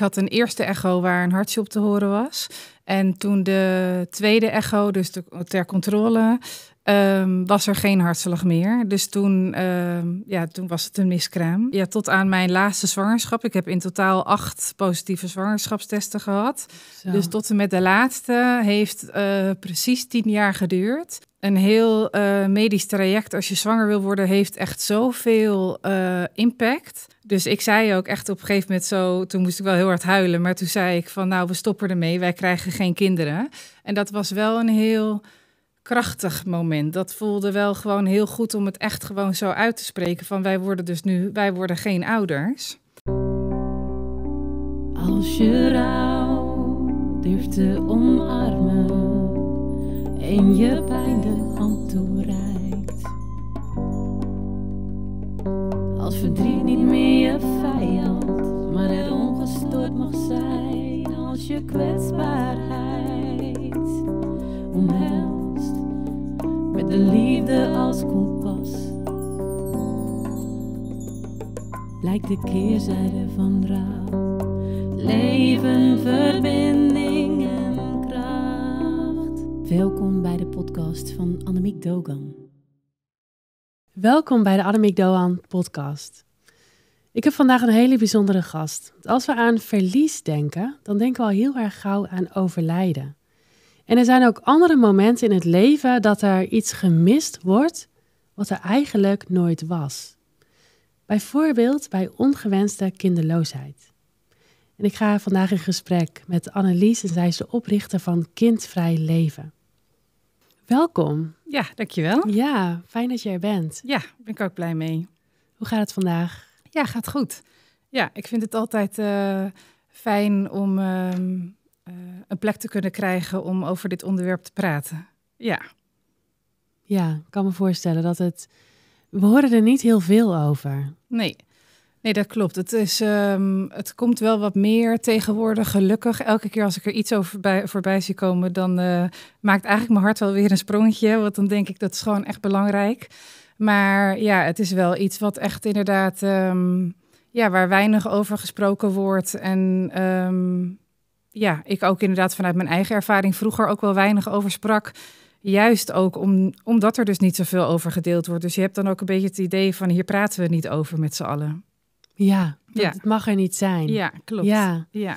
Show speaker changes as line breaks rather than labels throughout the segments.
Ik had een eerste echo waar een hartje op te horen was. En toen de tweede echo, dus de, ter controle, Ehm, was er geen hartslag meer. Dus toen, ehm, ja, toen was het een miskraam. Ja, tot aan mijn laatste zwangerschap. Ik heb in totaal acht positieve zwangerschapstesten gehad. Dus tot en met de laatste heeft eh, precies tien jaar geduurd. Een heel eh, medisch traject als je zwanger wil worden heeft echt zoveel uh, impact. Dus ik zei ook echt op een gegeven moment zo, toen moest ik wel heel hard huilen, maar toen zei ik van nou we stoppen ermee, wij krijgen geen kinderen. En dat was wel een heel krachtig moment. Dat voelde wel gewoon heel goed om het echt gewoon zo uit te spreken van wij worden dus nu, wij worden geen ouders.
Als je rouw durft te omarmen en je pijn de hand toereikt. Als verdriet niet meer je vijand, maar er ongestoord mag zijn als je kwetsbaarheid omhelst de liefde als kompas. Lijkt de keerzijde van rouw, leven, verbinding en kracht. Welkom bij de podcast van Annemiek Dogan. Welkom bij de Annemiek Dogan podcast. Ik heb vandaag een hele bijzondere gast. Als we aan verlies denken, dan denken we al heel erg gauw aan overlijden. En er zijn ook andere momenten in het leven dat er iets gemist wordt wat er eigenlijk nooit was. Bijvoorbeeld bij ongewenste kinderloosheid. En ik ga vandaag in gesprek met Annelies en zij is de oprichter van Kindvrij Leven. Welkom. Ja, dankjewel. Ja, fijn dat je er bent. Ja, ben ik ook blij mee. Hoe gaat het vandaag? Ja, gaat goed. Ja, ik vind het altijd eh,
fijn om ehm, eh, een plek te kunnen krijgen om over dit onderwerp te praten.
Ja. Ja, ik kan me voorstellen dat het. We horen er niet heel veel over.
Nee. Nee, dat klopt. Het, is, ehm, het komt wel wat meer tegenwoordig, gelukkig. Elke keer als ik er iets over voorbij zie komen, dan eh, maakt eigenlijk mijn hart wel weer een sprongetje. Want dan denk ik dat is gewoon echt belangrijk. Maar ja, het is wel iets wat echt inderdaad, ehm, ja, waar weinig over gesproken wordt. En ehm, ja, ik ook inderdaad vanuit mijn eigen ervaring vroeger ook wel weinig over sprak. Juist ook om, omdat er dus niet zoveel over gedeeld wordt. Dus je hebt dan ook een beetje het idee van hier praten we niet over met z'n allen.
Ja, ja. het mag
er niet zijn. Ja, klopt. Ja. ja.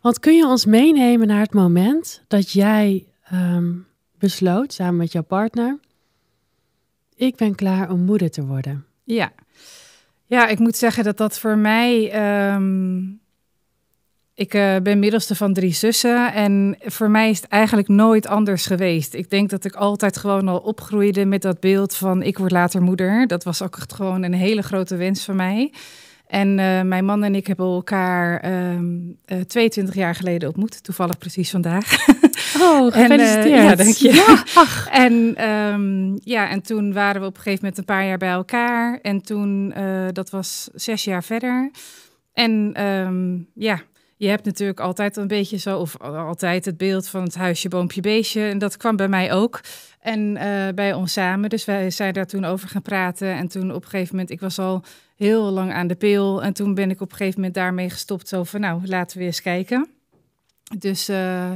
Want kun je ons meenemen naar het moment dat jij ehm, besloot, samen met jouw partner, ik ben klaar om moeder te worden?
Ja. Ja, ik moet zeggen dat dat voor mij ehm, ik uh, ben middelste van drie zussen en voor mij is het eigenlijk nooit anders geweest. Ik denk dat ik altijd gewoon al opgroeide met dat beeld van ik word later moeder. Dat was ook echt gewoon een hele grote wens van mij. En eh, mijn man en ik hebben elkaar um, uh, 22 jaar geleden ontmoet. Toevallig precies vandaag.
Oh, eh, gefeliciteerd. ja, dank je.
ach. En, ehm, ja, en toen waren we op een gegeven moment een paar jaar bij elkaar. En toen, dat was zes jaar verder. En ehm, ja, je hebt natuurlijk altijd een beetje zo, of altijd het beeld van het huisje, boompje, beestje. En dat kwam bij mij ook. En eh, bij ons samen. Dus wij zijn daar toen over gaan praten. En toen op een gegeven moment, ik was al heel lang aan de pil. En toen ben ik op een gegeven moment daarmee gestopt. Zo van, nou, laten we eens kijken. Dus eh,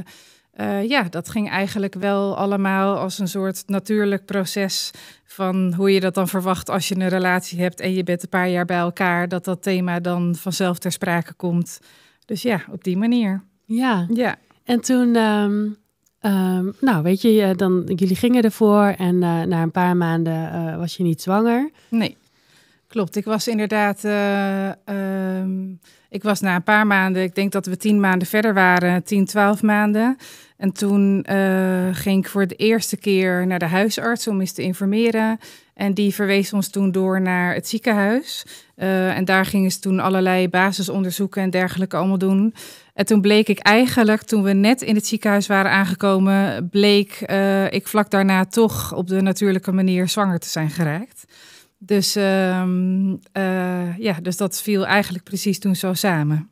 eh, ja, dat ging eigenlijk wel allemaal als een soort natuurlijk proces van hoe je dat dan verwacht als je een relatie hebt en je bent een paar jaar bij elkaar, dat dat thema dan vanzelf ter sprake komt. Dus ja, op die manier.
Ja. ja. En toen, ehm, ehm, nou weet je, eh, dan, jullie gingen ervoor en eh, na een paar maanden eh, was je niet zwanger.
Nee. Klopt, ik was inderdaad. Eh, ehm, ik was na een paar maanden, ik denk dat we tien maanden verder waren, tien, twaalf maanden. En toen eh, ging ik voor de eerste keer naar de huisarts om eens te informeren. En die verwees ons toen door naar het ziekenhuis. Eh, en daar gingen ze toen allerlei basisonderzoeken en dergelijke allemaal doen. En toen bleek ik eigenlijk, toen we net in het ziekenhuis waren aangekomen, bleek ik vlak daarna toch op de natuurlijke manier zwanger te zijn geraakt. Dus, ehm, eh, ja, dus dat viel eigenlijk precies toen zo samen.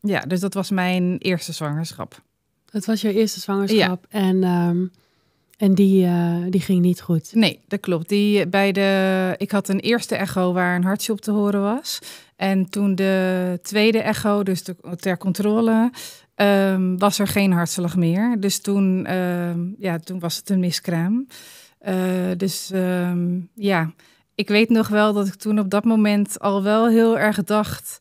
Ja, dus dat was mijn eerste zwangerschap.
Dat was je eerste zwangerschap en, ehm, en die, eh, die ging niet goed. Nee, dat klopt. Die, eh, bij de, ik had een
eerste echo waar een hartje op te horen was. En toen de tweede echo, dus ter controle, ehm, was er geen hartslag meer. Dus toen, ja, toen was het een miskraam. Eh, dus ehm, ja, ik weet nog wel dat ik toen op dat moment al wel heel erg dacht.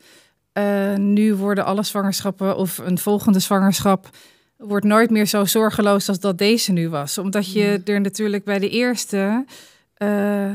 Eh, nu worden alle zwangerschappen of een volgende zwangerschap wordt nooit meer zo zorgeloos als dat deze nu was. Omdat je mm. er natuurlijk bij de eerste eh,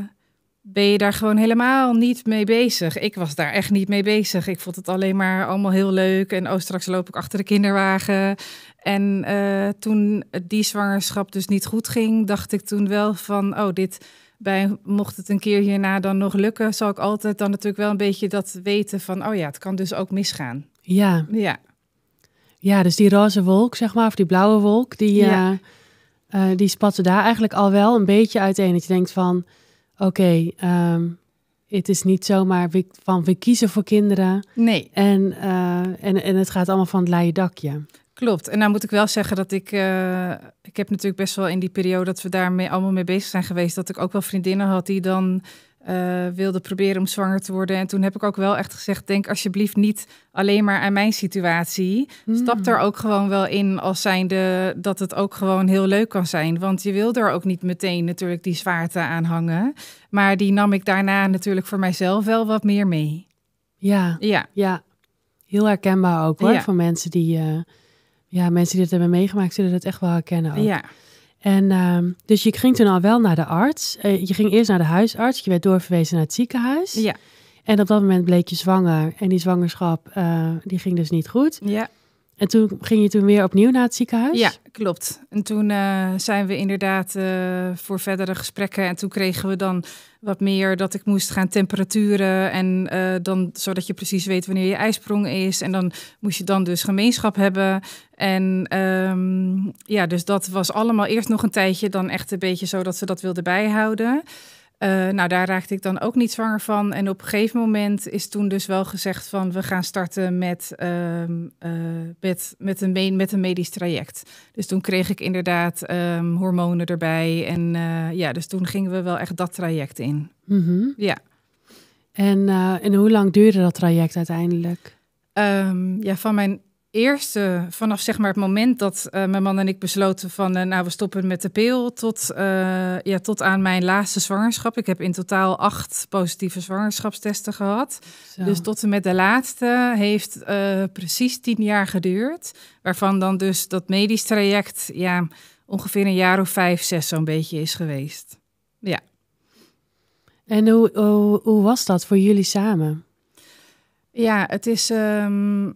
ben je daar gewoon helemaal niet mee bezig. Ik was daar echt niet mee bezig. Ik vond het alleen maar allemaal heel leuk. En oh, straks loop ik achter de kinderwagen. En eh, toen die zwangerschap dus niet goed ging, dacht ik toen wel van, oh, dit bij, mocht het een keer hierna dan nog lukken, zal ik altijd dan natuurlijk wel een beetje dat weten van, oh ja, het kan dus ook misgaan.
Ja. Ja. Ja, dus die roze wolk, zeg maar, of die blauwe wolk, die, ja. Eh, eh, die spatte daar eigenlijk al wel een beetje uiteen. Dat je denkt van, oké, ehm, het is niet zomaar van we kiezen voor kinderen. Nee. En, eh, en, en het gaat allemaal van het leien dakje.
Klopt. En dan moet ik wel zeggen dat ik. Eh, ik heb natuurlijk best wel in die periode dat we daarmee allemaal mee bezig zijn geweest. dat ik ook wel vriendinnen had die dan eh, wilde proberen om zwanger te worden. En toen heb ik ook wel echt gezegd: denk alsjeblieft niet alleen maar aan mijn situatie. Hmm. Stap er ook gewoon wel in als zijnde dat het ook gewoon heel leuk kan zijn. Want je wil er ook niet meteen natuurlijk die zwaarte aan hangen. Maar die nam ik daarna natuurlijk voor mijzelf wel wat meer mee. Ja, ja. ja.
heel herkenbaar ook hoor. Voor mensen die, eh, ja, mensen die dit hebben meegemaakt, zullen dat echt wel herkennen. Ook. Ja. En ehm, dus je ging toen al wel naar de arts. Eh, je ging eerst naar de huisarts. Je werd doorverwezen naar het ziekenhuis. Ja. En op dat moment bleek je zwanger. En die zwangerschap, eh, die ging dus niet goed. Ja. En toen ging je toen weer opnieuw naar het ziekenhuis? Ja,
klopt. En toen eh, zijn we inderdaad eh, voor verdere gesprekken. En toen kregen we dan wat meer dat ik moest gaan temperaturen. En eh, dan zodat je precies weet wanneer je ijsprong is. En dan moest je dan dus gemeenschap hebben. En ehm, ja, dus dat was allemaal eerst nog een tijdje dan echt een beetje zo dat ze dat wilden bijhouden. Eh, nou, daar raakte ik dan ook niet zwanger van. En op een gegeven moment is toen dus wel gezegd van we gaan starten met, ehm, eh, met, met, een, met een medisch traject. Dus toen kreeg ik inderdaad ehm, hormonen erbij. En eh, ja, dus toen gingen we wel echt dat traject in.
Mhm. Ja. En, en hoe lang duurde dat traject uiteindelijk?
Ehm, ja, van mijn eerste, vanaf zeg maar het moment dat eh, mijn man en ik besloten van eh, nou we stoppen met de pil tot, eh, ja, tot aan mijn laatste zwangerschap. Ik heb in totaal acht positieve zwangerschapstesten gehad. Dus tot en met de laatste heeft precies tien jaar geduurd. Waarvan dan dus dat medisch traject ja, ongeveer een jaar of vijf, zes zo'n beetje is geweest.
Ja. En hoe, hoe, was dat voor jullie samen?
Ja, het is. Ehm,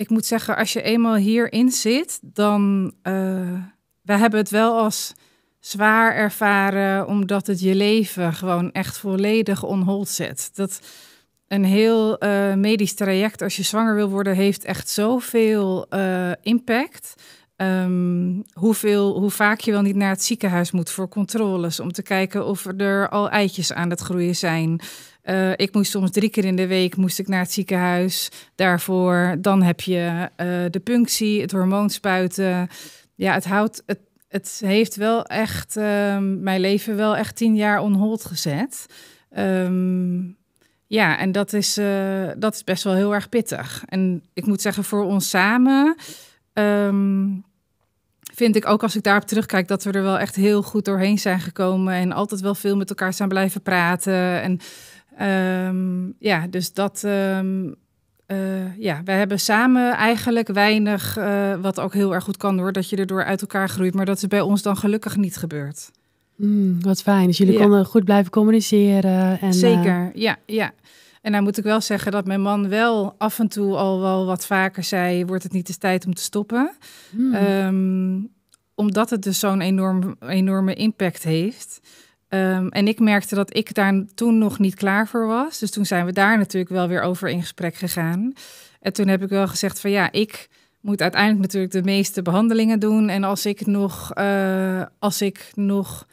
ik moet zeggen, als je eenmaal hierin zit, dan. Uh, eh, wij hebben het wel als zwaar ervaren, omdat het je leven gewoon echt volledig on hold zet. Dat een heel eh, medisch traject, als je zwanger wil worden, heeft echt zoveel uh, impact. Um, hoeveel, hoe vaak je wel niet naar het ziekenhuis moet voor controles. Om te kijken of er al eitjes aan het groeien zijn. Eh, ik moest soms drie keer in de week moest ik naar het ziekenhuis. Daarvoor dan heb je eh, de punctie, het hormoonspuiten. Ja, het houdt het, het heeft wel echt ehm, mijn leven wel echt tien jaar on hold gezet. Ehm, ja, en dat is, eh, dat is best wel heel erg pittig. En ik moet zeggen, voor ons samen ehm, vind ik ook als ik daarop terugkijk dat we er wel echt heel goed doorheen zijn gekomen. En altijd wel veel met elkaar zijn blijven praten. En Ehm, ja, dus dat. Ehm, eh, ja, wij hebben samen eigenlijk weinig, eh, wat ook heel erg goed kan hoor, dat je erdoor uit elkaar groeit. Maar dat is bij ons dan gelukkig niet gebeurd.
Mm, wat fijn. Dus jullie konden goed blijven communiceren. En, eh, Zeker,
ja, ja. En dan moet ik wel zeggen dat mijn man wel af en toe al wel wat vaker zei: wordt het niet eens tijd om te stoppen? Mm. Ehm, omdat het dus zo'n enorm, enorme impact heeft. Ehm, en ik merkte dat ik daar toen nog niet klaar voor was. Dus toen zijn we daar natuurlijk wel weer over in gesprek gegaan. En toen heb ik wel gezegd van ja, ik moet uiteindelijk natuurlijk de meeste behandelingen doen. En als ik nog, eh, als ik nog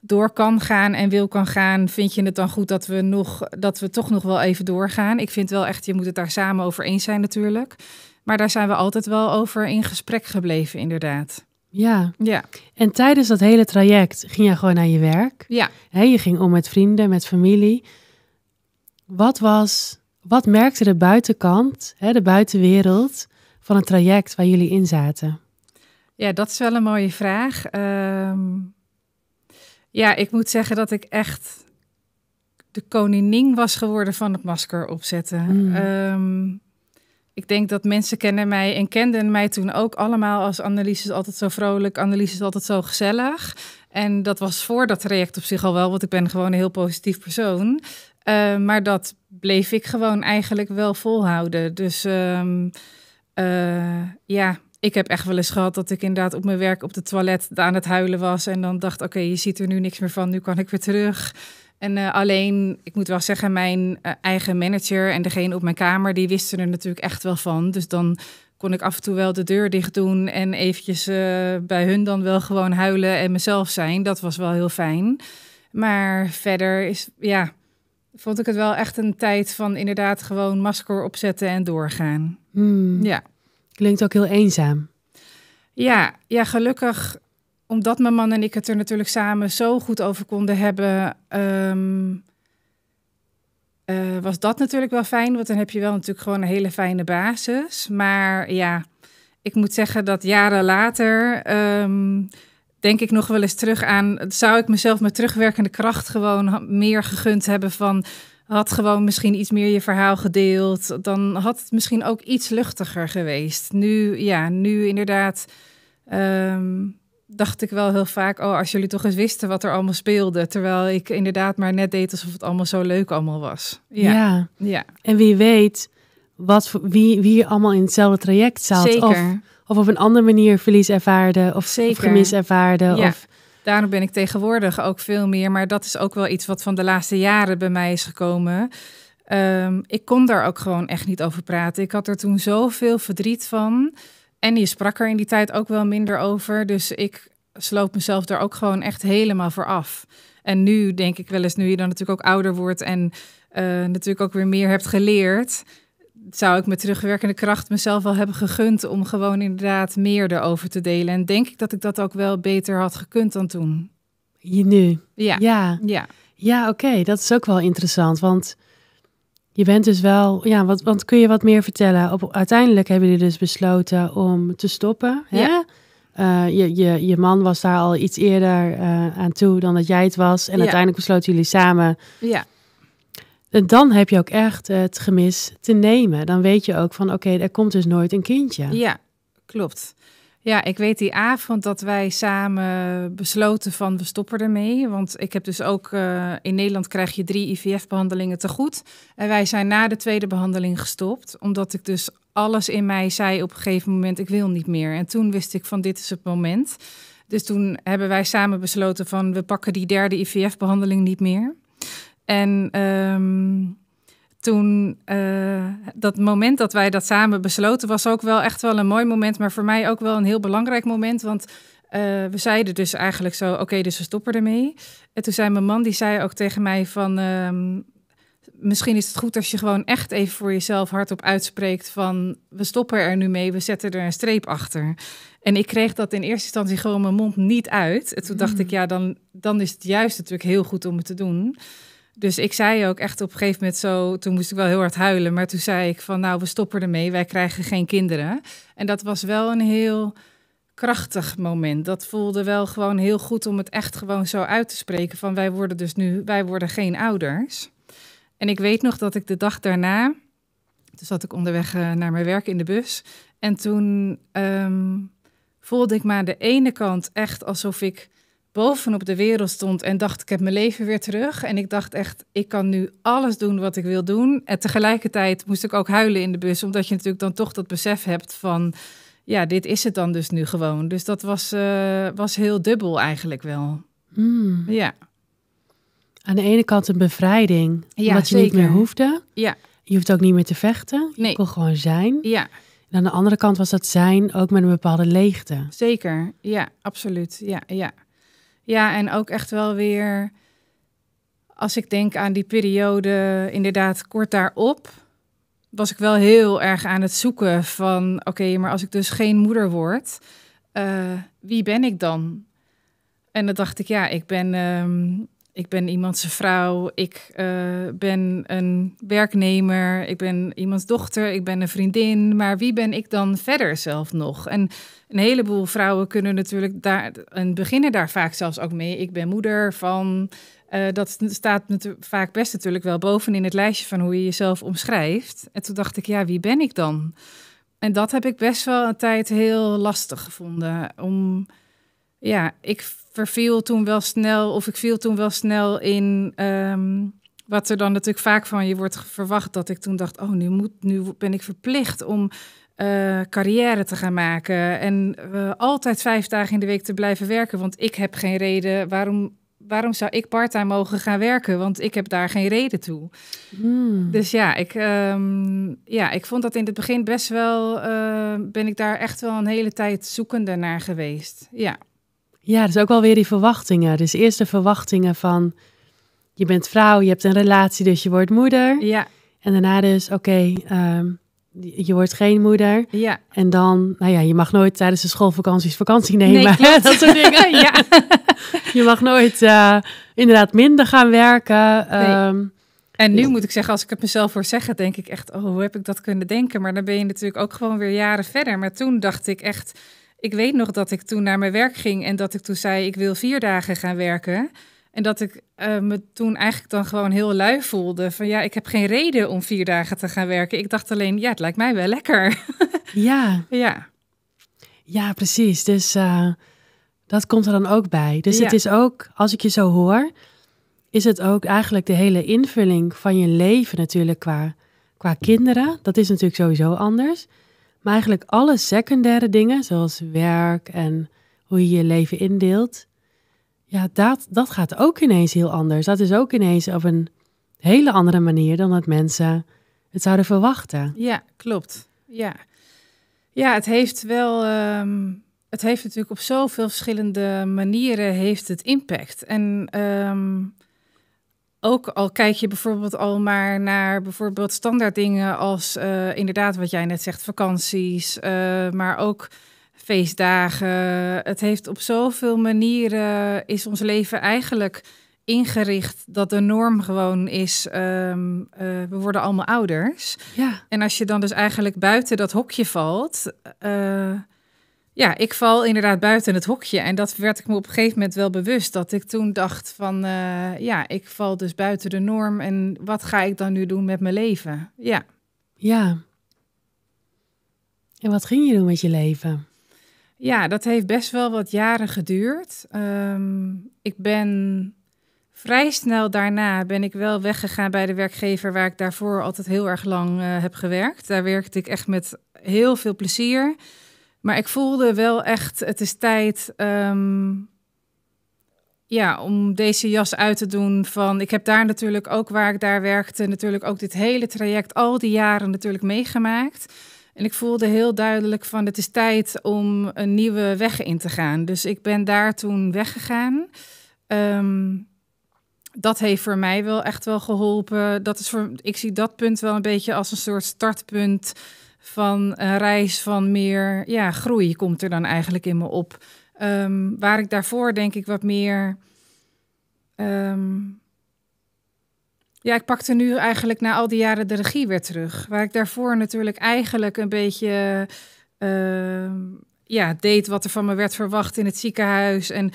door kan gaan en wil kan gaan, vind je het dan goed dat we, nog, dat we toch nog wel even doorgaan? Ik vind wel echt, je moet het daar samen over eens zijn natuurlijk. Maar daar zijn we altijd wel over in gesprek gebleven, inderdaad.
Ja. ja. En tijdens dat hele traject ging je gewoon naar je werk. Ja. He, je ging om met vrienden, met familie. Wat was, wat merkte de buitenkant, de buitenwereld van het traject waar jullie in zaten?
Ja, dat is wel een mooie vraag. Ehm, ja, ik moet zeggen dat ik echt de koningin was geworden van het masker opzetten. Mm ik denk dat mensen kennen mij en kenden mij toen ook allemaal als Annelies is altijd zo vrolijk, Annelies is altijd zo gezellig. En dat was voor dat traject op zich al wel, want ik ben gewoon een heel positief persoon. Eh, maar dat bleef ik gewoon eigenlijk wel volhouden. Dus ehm, eh, ja, ik heb echt wel eens gehad dat ik inderdaad op mijn werk op de toilet aan het huilen was. En dan dacht, oké, je ziet er nu niks meer van, nu kan ik weer terug. En eh, alleen, ik moet wel zeggen, mijn eh, eigen manager en degene op mijn kamer, die wisten er natuurlijk echt wel van. Dus dan kon ik af en toe wel de deur dicht doen en eventjes eh, bij hun dan wel gewoon huilen en mezelf zijn. Dat was wel heel fijn. Maar verder is, ja, vond ik het wel echt een tijd van inderdaad gewoon masker opzetten en doorgaan.
Hmm. Ja. Klinkt ook heel eenzaam.
Ja, ja, gelukkig omdat mijn man en ik het er natuurlijk samen zo goed over konden hebben, ehm, eh, was dat natuurlijk wel fijn. Want dan heb je wel natuurlijk gewoon een hele fijne basis. Maar ja, ik moet zeggen dat jaren later ehm, denk ik nog wel eens terug aan. Zou ik mezelf met terugwerkende kracht gewoon meer gegund hebben van. Had gewoon misschien iets meer je verhaal gedeeld. Dan had het misschien ook iets luchtiger geweest. Nu, ja, nu inderdaad. Ehm, dacht ik wel heel vaak, oh, als jullie toch eens wisten wat er allemaal speelde. Terwijl ik inderdaad maar net deed alsof het allemaal zo leuk allemaal was. Ja.
Ja. En wie weet wat, wie, wie allemaal in hetzelfde traject zat. Of, of op een andere manier verlies ervaarde of, Zeker. gemis ervaarde. Ja. Of...
Daarom ben ik tegenwoordig ook veel meer. Maar dat is ook wel iets wat van de laatste jaren bij mij is gekomen. Ehm, ik kon daar ook gewoon echt niet over praten. Ik had er toen zoveel verdriet van. En je sprak er in die tijd ook wel minder over. Dus ik sloop mezelf er ook gewoon echt helemaal voor af. En nu denk ik wel eens, nu je dan natuurlijk ook ouder wordt en eh, natuurlijk ook weer meer hebt geleerd, zou ik met terugwerkende kracht mezelf wel hebben gegund om gewoon inderdaad meer erover te delen. En denk ik dat ik dat ook wel beter had gekund dan toen. Je nu? Ja. Ja, ja.
ja oké. Dat is ook wel interessant, want je bent dus wel, ja, wat, want kun je wat meer vertellen? Op, uiteindelijk hebben jullie dus besloten om te stoppen. Hè? Ja. Eh, je, je, je man was daar al iets eerder eh, aan toe dan dat jij het was. En uiteindelijk besloten jullie samen. Ja. En dan heb je ook echt het gemis te nemen. Dan weet je ook van, oké, er komt dus nooit een kindje. Ja,
klopt. Ja, ik weet die avond dat wij samen besloten van we stoppen ermee. Want ik heb dus ook eh, in Nederland krijg je drie IVF-behandelingen te goed. En wij zijn na de tweede behandeling gestopt. Omdat ik dus alles in mij zei op een gegeven moment ik wil niet meer. En toen wist ik van dit is het moment. Dus toen hebben wij samen besloten van we pakken die derde IVF-behandeling niet meer. En um, toen eh, dat moment dat wij dat samen besloten, was ook wel echt wel een mooi moment, maar voor mij ook wel een heel belangrijk moment. Want eh, we zeiden dus eigenlijk zo: oké, dus we stoppen ermee. En toen zei mijn man, die zei ook tegen mij van. Ehm, misschien is het goed als je gewoon echt even voor jezelf hardop uitspreekt van we stoppen er nu mee, we zetten er een streep achter. En ik kreeg dat in eerste instantie gewoon mijn mond niet uit. En toen dacht mm. ik, ja, dan, dan is het juist natuurlijk heel goed om het te doen. Dus ik zei ook echt op een gegeven moment zo, toen moest ik wel heel hard huilen, maar toen zei ik van nou, we stoppen ermee, wij krijgen geen kinderen. En dat was wel een heel krachtig moment. Dat voelde wel gewoon heel goed om het echt gewoon zo uit te spreken van wij worden dus nu, wij worden geen ouders. En ik weet nog dat ik de dag daarna, dus zat ik onderweg eh, naar mijn werk in de bus. En toen ehm, voelde ik me aan de ene kant echt alsof ik bovenop de wereld stond en dacht ik heb mijn leven weer terug. En ik dacht echt, ik kan nu alles doen wat ik wil doen. En tegelijkertijd moest ik ook huilen in de bus, omdat je natuurlijk dan toch dat besef hebt van, ja, dit is het dan dus nu gewoon. Dus dat was, eh, was heel dubbel eigenlijk wel.
Hmm. Ja. Aan de ene kant een bevrijding, ja, omdat je niet meer hoefde. Ja. Je hoeft ook niet meer te vechten. Je nee. kon gewoon zijn. Ja. En aan de andere kant was dat zijn ook met een bepaalde leegte.
Zeker, ja, absoluut. Ja, ja. Ja, en ook echt wel weer, als ik denk aan die periode, inderdaad kort daarop, was ik wel heel erg aan het zoeken van, oké, maar als ik dus geen moeder word, eh, wie ben ik dan? En dan dacht ik, ja, ik ben ehm, ik ben iemands vrouw, ik eh, ben een werknemer, ik ben iemands dochter, ik ben een vriendin. Maar wie ben ik dan verder zelf nog? En een heleboel vrouwen kunnen natuurlijk daar en beginnen daar vaak zelfs ook mee. Ik ben moeder van. Eh, dat staat vaak best natuurlijk wel bovenin het lijstje van hoe je jezelf omschrijft. En toen dacht ik, ja, wie ben ik dan? En dat heb ik best wel een tijd heel lastig gevonden. Om, ja, ik viel toen wel snel, of ik viel toen wel snel in ehm, wat er dan natuurlijk vaak van je wordt verwacht. Dat ik toen dacht, oh, nu, moet, nu ben ik verplicht om eh, carrière te gaan maken. En eh, altijd vijf dagen in de week te blijven werken. Want ik heb geen reden waarom. Waarom zou ik parttime mogen gaan werken? Want ik heb daar geen reden
toe. Hmm. Dus
ja ik, ehm, ja, ik vond dat in het begin best wel. Eh, ben ik daar echt wel een hele tijd zoekende naar geweest. Ja.
Ja, dus ook wel weer die verwachtingen. Dus eerst de verwachtingen van je bent vrouw, je hebt een relatie, dus je wordt moeder. Ja. En daarna dus, oké, ehm, je wordt geen moeder. Ja. En dan, nou ja, je mag nooit tijdens de schoolvakanties vakantie nemen. Nee, dat soort dingen. ja. Je mag nooit eh, inderdaad minder gaan werken. Ehm.
en nu moet ik zeggen, als ik het mezelf voor zeggen, denk ik echt, oh, hoe heb ik dat kunnen denken? Maar dan ben je natuurlijk ook gewoon weer jaren verder. Maar toen dacht ik echt, ik weet nog dat ik toen naar mijn werk ging en dat ik toen zei: Ik wil vier dagen gaan werken. En dat ik eh, me toen eigenlijk dan gewoon heel lui voelde. Van ja, ik heb geen reden om vier dagen te gaan werken. Ik dacht alleen, ja, het lijkt mij wel lekker.
ja. Ja. Ja, precies. Dus eh, dat komt er dan ook bij. Dus het is ook, als ik je zo hoor, is het ook eigenlijk de hele invulling van je leven natuurlijk qua, qua kinderen. Dat is natuurlijk sowieso anders. Maar eigenlijk alle secundaire dingen, zoals werk en hoe je je leven indeelt, ja, dat, dat gaat ook ineens heel anders. Dat is ook ineens op een hele andere manier dan dat mensen het zouden verwachten.
Ja, klopt. Ja, ja het heeft wel. Ehm, het heeft natuurlijk op zoveel verschillende manieren heeft het impact. En ehm, ook al kijk je bijvoorbeeld al maar naar bijvoorbeeld standaard dingen als eh, inderdaad wat jij net zegt, vakanties, eh, maar ook feestdagen. Het heeft op zoveel manieren is ons leven eigenlijk ingericht dat de norm gewoon is, ehm, eh, we worden allemaal ouders. Ja. En als je dan dus eigenlijk buiten dat hokje valt, ja, ik val inderdaad buiten het hokje. En dat werd ik me op een gegeven moment wel bewust. Dat ik toen dacht van, eh, ja, ik val dus buiten de norm. En wat ga ik dan nu doen met mijn leven?
Ja. Ja. En wat ging je doen met je leven?
Ja, dat heeft best wel wat jaren geduurd. Ehm, ik ben vrij snel daarna ben ik wel weggegaan bij de werkgever waar ik daarvoor altijd heel erg lang eh, heb gewerkt. Daar werkte ik echt met heel veel plezier. Maar ik voelde wel echt, het is tijd ehm, ja, om deze jas uit te doen van... Ik heb daar natuurlijk ook, waar ik daar werkte, natuurlijk ook dit hele traject... al die jaren natuurlijk meegemaakt. En ik voelde heel duidelijk van, het is tijd om een nieuwe weg in te gaan. Dus ik ben daar toen weggegaan. Ehm, dat heeft voor mij wel echt wel geholpen. Dat is voor, ik zie dat punt wel een beetje als een soort startpunt van een reis van meer ja, groei komt er dan eigenlijk in me op. Ehm, waar ik daarvoor denk ik wat meer. Ehm, ja, ik pakte nu eigenlijk na al die jaren de regie weer terug. Waar ik daarvoor natuurlijk eigenlijk een beetje uh, ja, deed wat er van me werd verwacht in het ziekenhuis. En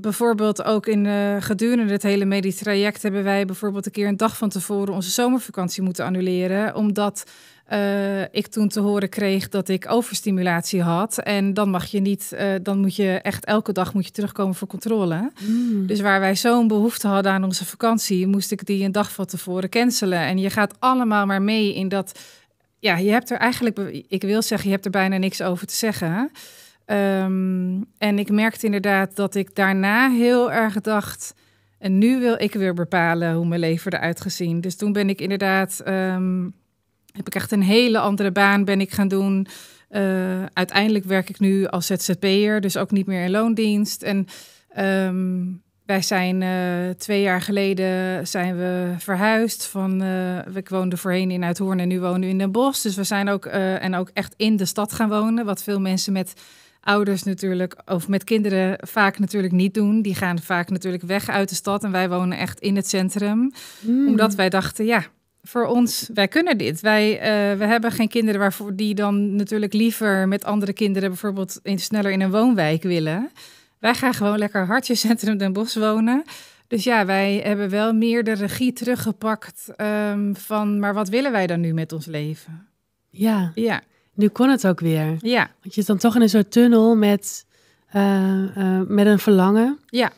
bijvoorbeeld ook in eh, gedurende het hele traject hebben wij bijvoorbeeld een keer een dag van tevoren onze zomervakantie moeten annuleren. Omdat eh, ik toen te horen kreeg dat ik overstimulatie had. En dan mag je niet, eh, dan moet je echt elke dag moet je terugkomen voor controle. Hmm. Dus waar wij zo'n behoefte hadden aan onze vakantie, moest ik die een dag van tevoren cancelen. En je gaat allemaal maar mee in dat. Ja, je hebt er eigenlijk, ik wil zeggen, je hebt er bijna niks over te zeggen. Ehm, en ik merkte inderdaad dat ik daarna heel erg dacht. En nu wil ik weer bepalen hoe mijn leven eruit gezien. Dus toen ben ik inderdaad. Ehm, heb ik echt een hele andere baan ben ik gaan doen. Eh, uiteindelijk werk ik nu als ZZP'er, dus ook niet meer in loondienst. En ehm, wij zijn eh, twee jaar geleden zijn we verhuisd. Van, uh, ik woonde voorheen in Uithoorn en nu wonen we in Den Bosch. Dus we zijn ook, en ook echt in de stad gaan wonen. Wat veel mensen met ouders natuurlijk, of met kinderen vaak natuurlijk niet doen. Die gaan vaak natuurlijk weg uit de stad en wij wonen echt in het centrum. Hmm. Omdat wij dachten, ja, voor ons, wij kunnen dit. Wij eh, we hebben geen kinderen waarvoor die dan natuurlijk liever met andere kinderen bijvoorbeeld in, sneller in een woonwijk willen. Wij gaan gewoon lekker hartje Centrum Den Bosch wonen. Dus ja, wij hebben wel meer de regie teruggepakt ehm, van, maar wat willen wij dan nu met ons leven?
Ja. Ja nu kon het ook weer. Ja. Want je zit dan toch in een soort tunnel met, eh, eh, met een verlangen. Ja.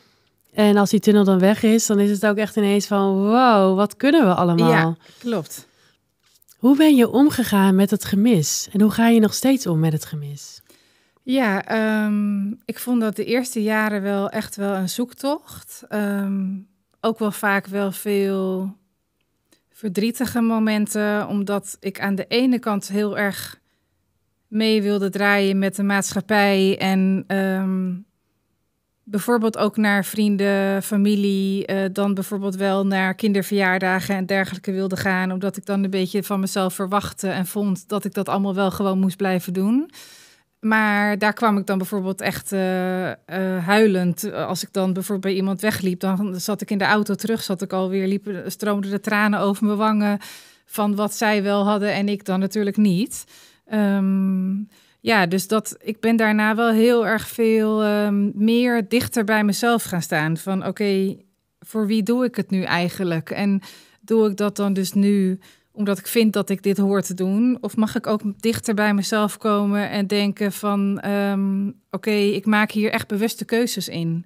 En als die tunnel dan weg is, dan is het ook echt ineens van wow, wat kunnen we allemaal? Ja, klopt. Hoe ben je omgegaan met het gemis? En hoe ga je nog steeds om met het gemis?
Ja, ehm, ik vond dat de eerste jaren wel echt wel een zoektocht. Ehm, ook wel vaak wel veel verdrietige momenten, omdat ik aan de ene kant heel erg mee wilde draaien met de maatschappij. En ehm, bijvoorbeeld ook naar vrienden, familie, eh, dan bijvoorbeeld wel naar kinderverjaardagen en dergelijke wilde gaan. Omdat ik dan een beetje van mezelf verwachtte en vond dat ik dat allemaal wel gewoon moest blijven doen. Maar daar kwam ik dan bijvoorbeeld echt eh, eh, huilend. Als ik dan bijvoorbeeld bij iemand wegliep, dan zat ik in de auto terug, zat ik alweer, liep, stroomden de tranen over mijn wangen van wat zij wel hadden en ik dan natuurlijk niet. Ehm, ja, dus dat, ik ben daarna wel heel erg veel ehm, meer dichter bij mezelf gaan staan. Van oké, voor wie doe ik het nu eigenlijk? En doe ik dat dan dus nu omdat ik vind dat ik dit hoor te doen? Of mag ik ook dichter bij mezelf komen en denken van... Ehm, oké, ik maak hier echt bewuste keuzes in.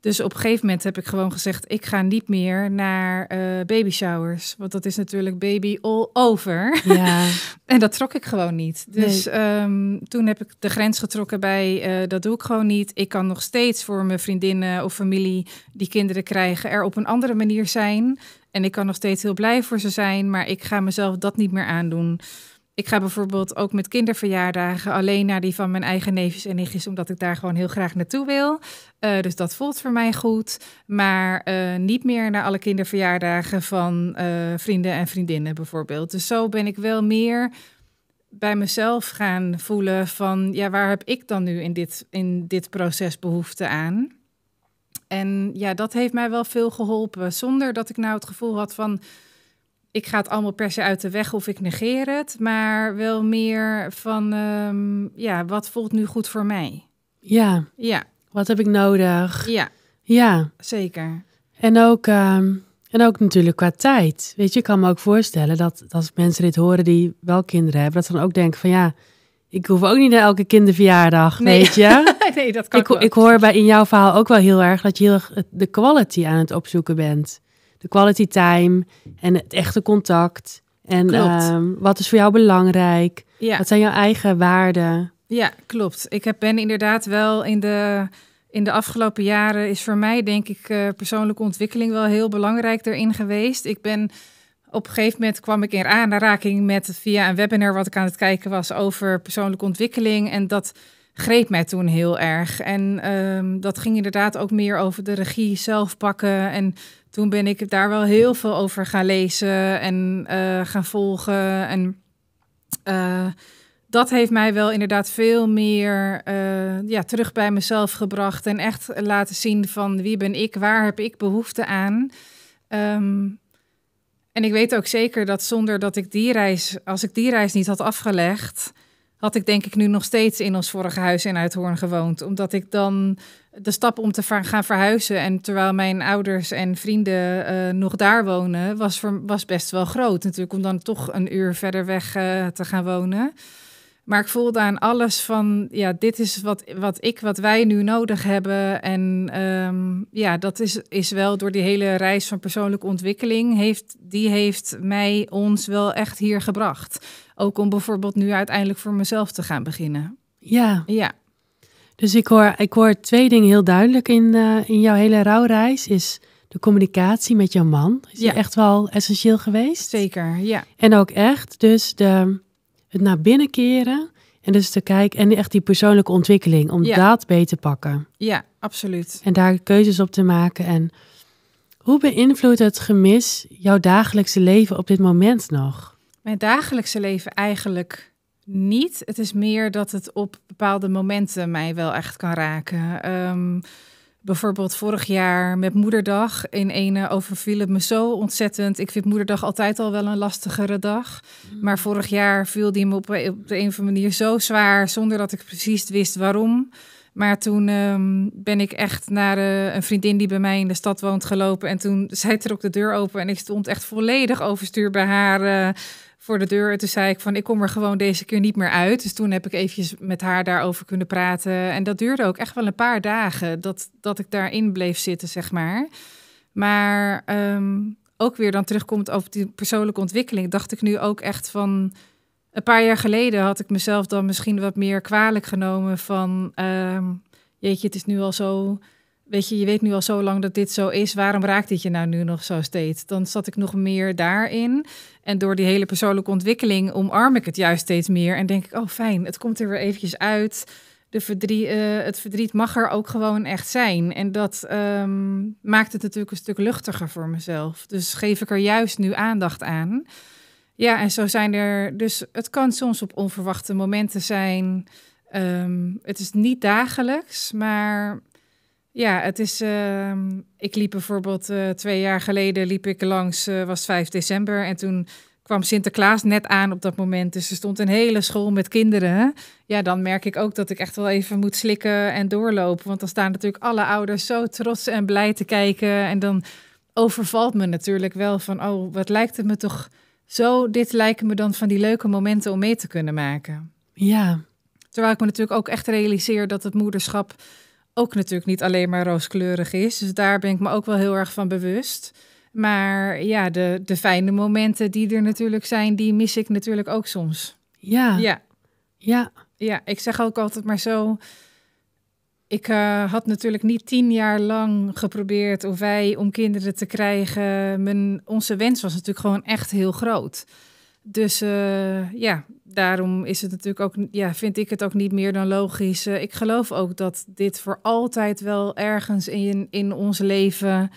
Dus op een gegeven moment heb ik gewoon gezegd: ik ga niet meer naar uh, baby showers. Want dat is natuurlijk baby all over. Ja. en dat trok ik gewoon niet. Dus ehm, toen heb ik de grens getrokken bij: eh, dat doe ik gewoon niet. Ik kan nog steeds voor mijn vriendinnen of familie die kinderen krijgen, er op een andere manier zijn. En ik kan nog steeds heel blij voor ze zijn, maar ik ga mezelf dat niet meer aandoen. Ik ga bijvoorbeeld ook met kinderverjaardagen alleen naar die van mijn eigen neefjes en nichtjes, omdat ik daar gewoon heel graag naartoe wil. Eh, dus dat voelt voor mij goed. Maar eh, niet meer naar alle kinderverjaardagen van eh, vrienden en vriendinnen bijvoorbeeld. Dus zo ben ik wel meer bij mezelf gaan voelen van, ja, waar heb ik dan nu in dit, in dit proces behoefte aan? En ja, dat heeft mij wel veel geholpen, zonder dat ik nou het gevoel had van ik ga het allemaal per se uit de weg of ik negeer het, maar wel meer van, ehm, ja, wat voelt nu goed voor mij? Ja. Ja.
Wat heb ik nodig? Ja. Ja.
Zeker.
En ook, ehm, en ook natuurlijk qua tijd. Weet je, ik kan me ook voorstellen dat, dat als mensen dit horen die wel kinderen hebben, dat ze dan ook denken van ja, ik hoef ook niet naar elke kinderverjaardag, weet je? nee, dat kan ik, ik hoor bij in jouw verhaal ook wel heel erg dat je heel de quality aan het opzoeken bent de quality time en het echte contact. En ehm, wat is voor jou belangrijk? Wat zijn jouw eigen waarden?
Ja, klopt. Ik heb, ben inderdaad wel in de, in de afgelopen jaren is voor mij, denk ik, eh, persoonlijke ontwikkeling wel heel belangrijk erin geweest. Ik ben op een gegeven moment kwam ik in aanraking met via een webinar wat ik aan het kijken was over persoonlijke ontwikkeling. En dat greep mij toen heel erg. En ehm, dat ging inderdaad ook meer over de regie zelf pakken en toen ben ik daar wel heel veel over gaan lezen en eh, gaan volgen. En eh, dat heeft mij wel inderdaad veel meer eh, ja, terug bij mezelf gebracht. En echt laten zien van wie ben ik, waar heb ik behoefte aan. Ehm, en ik weet ook zeker dat zonder dat ik die reis, als ik die reis niet had afgelegd, had ik denk ik nu nog steeds in ons vorige huis in Uithoorn gewoond. Omdat ik dan de stap om te gaan verhuizen en terwijl mijn ouders en vrienden eh, nog daar wonen, was, was best wel groot natuurlijk om dan toch een uur verder weg eh, te gaan wonen. Maar ik voelde aan alles van, ja, dit is wat, wat ik, wat wij nu nodig hebben. En ehm, ja, dat is, is wel door die hele reis van persoonlijke ontwikkeling, heeft, die heeft mij, ons wel echt hier gebracht. Ook om bijvoorbeeld nu uiteindelijk voor mezelf te gaan beginnen.
Ja. Ja. Dus ik hoor, ik hoor twee dingen heel duidelijk in, eh, in jouw hele rouwreis. Is de communicatie met jouw man. Is ja. echt wel essentieel geweest? Zeker, ja. En ook echt dus de het naar binnen keren en dus te kijken en echt die persoonlijke ontwikkeling, om dat beter te pakken.
Ja, absoluut. En
daar keuzes op te maken. En hoe beïnvloedt het gemis jouw dagelijkse leven op dit moment nog?
Mijn dagelijkse leven eigenlijk niet. Het is meer dat het op bepaalde momenten mij wel echt kan raken. Um, Bijvoorbeeld vorig jaar met Moederdag in Ene overviel het me zo ontzettend. Ik vind Moederdag altijd al wel een lastigere dag. Mm. Maar vorig jaar viel die me op, de een of andere manier zo zwaar, zonder dat ik precies wist waarom. Maar toen ehm, ben ik echt naar eh, een vriendin die bij mij in de stad woont gelopen. En toen zij trok de deur open en ik stond echt volledig overstuur bij haar. Eh, voor de deur. En toen zei ik van, ik kom er gewoon deze keer niet meer uit. Dus toen heb ik eventjes met haar daarover kunnen praten. En dat duurde ook echt wel een paar dagen dat, dat ik daarin bleef zitten, zeg maar. Maar ehm, ook weer dan terugkomt over die persoonlijke ontwikkeling, dacht ik nu ook echt van... Een paar jaar geleden had ik mezelf dan misschien wat meer kwalijk genomen van... Ehm, jeetje, het is nu al zo weet je, je weet nu al zo lang dat dit zo is, waarom raakt dit je nou nu nog zo steeds? Dan zat ik nog meer daarin. En door die hele persoonlijke ontwikkeling omarm ik het juist steeds meer. En denk ik, oh fijn, het komt er weer eventjes uit. De verdriet, eh, het verdriet mag er ook gewoon echt zijn. En dat ehm, maakt het natuurlijk een stuk luchtiger voor mezelf. Dus geef ik er juist nu aandacht aan. Ja, en zo zijn er. Dus het kan soms op onverwachte momenten zijn. Ehm, het is niet dagelijks, maar ja, het is. Ehm, ik liep bijvoorbeeld eh, twee jaar geleden liep ik langs, eh, was 5 december. En toen kwam Sinterklaas net aan op dat moment. Dus er stond een hele school met kinderen. Ja, dan merk ik ook dat ik echt wel even moet slikken en doorlopen. Want dan staan natuurlijk alle ouders zo trots en blij te kijken. En dan overvalt me natuurlijk wel van: oh, wat lijkt het me toch zo? Dit lijken me dan van die leuke momenten om mee te kunnen maken. Ja. Terwijl ik me natuurlijk ook echt realiseer dat het moederschap ook natuurlijk niet alleen maar rooskleurig is. Dus daar ben ik me ook wel heel erg van bewust. Maar ja, de, de fijne momenten die er natuurlijk zijn, die mis ik natuurlijk ook soms. Ja. Ja. Ja. Ja, ik zeg ook altijd maar zo. Ik eh, had natuurlijk niet tien jaar lang geprobeerd of wij om kinderen te krijgen. Mijn, onze wens was natuurlijk gewoon echt heel groot. Dus eh, ja, daarom is het natuurlijk ook, ja, vind ik het ook niet meer dan logisch. Eh, ik geloof ook dat dit voor altijd wel ergens in, in ons leven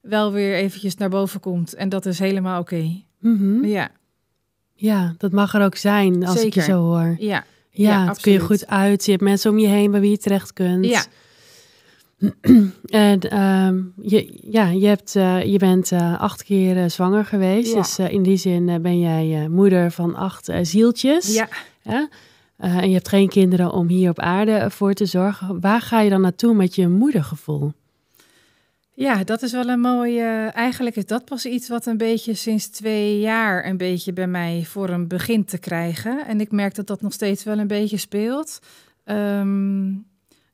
wel weer eventjes naar boven komt. En dat
is helemaal oké. Mhm. Ja. Ja, dat mag er ook zijn als ik je zo hoor. Ja, ja, ja kun je goed uit. Je hebt mensen om je heen bij wie je terecht kunt. Ja, en, ehm, je, ja, je, hebt, eh, je bent eh, acht keer eh, zwanger geweest. Dus in die zin ben jij moeder van acht zieltjes. Ja. en je hebt geen kinderen om hier op aarde voor te zorgen. Waar ga je dan naartoe met je moedergevoel?
Ja, dat is wel een mooie. Eigenlijk is dat pas iets wat een beetje sinds twee jaar een beetje bij mij voor een begin te krijgen. En ik merk dat dat nog steeds wel een beetje speelt. Um,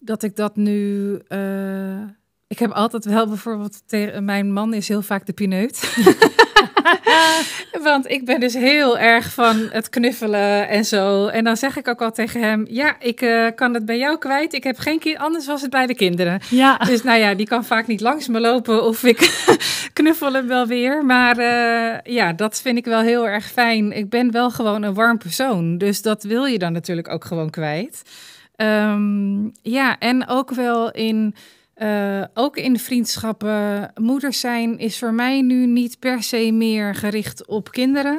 dat ik dat nu. Eh, ik heb altijd wel bijvoorbeeld. Tegen, mijn man is heel vaak de pineut. Want ik ben dus heel erg van het knuffelen en zo. En dan zeg ik ook al tegen hem: Ja, ik eh, kan het bij jou kwijt. Ik heb geen kind. Anders was het bij de kinderen. Ja. Dus nou ja, die kan vaak niet langs me lopen of ik knuffel hem wel weer. Maar eh, ja, dat vind ik wel heel erg fijn. Ik ben wel gewoon een warm persoon. Dus dat wil je dan natuurlijk ook gewoon kwijt. Ehm, ja, en ook wel in, eh, ook in vriendschappen. Moeder zijn is voor mij nu niet per se meer gericht op kinderen.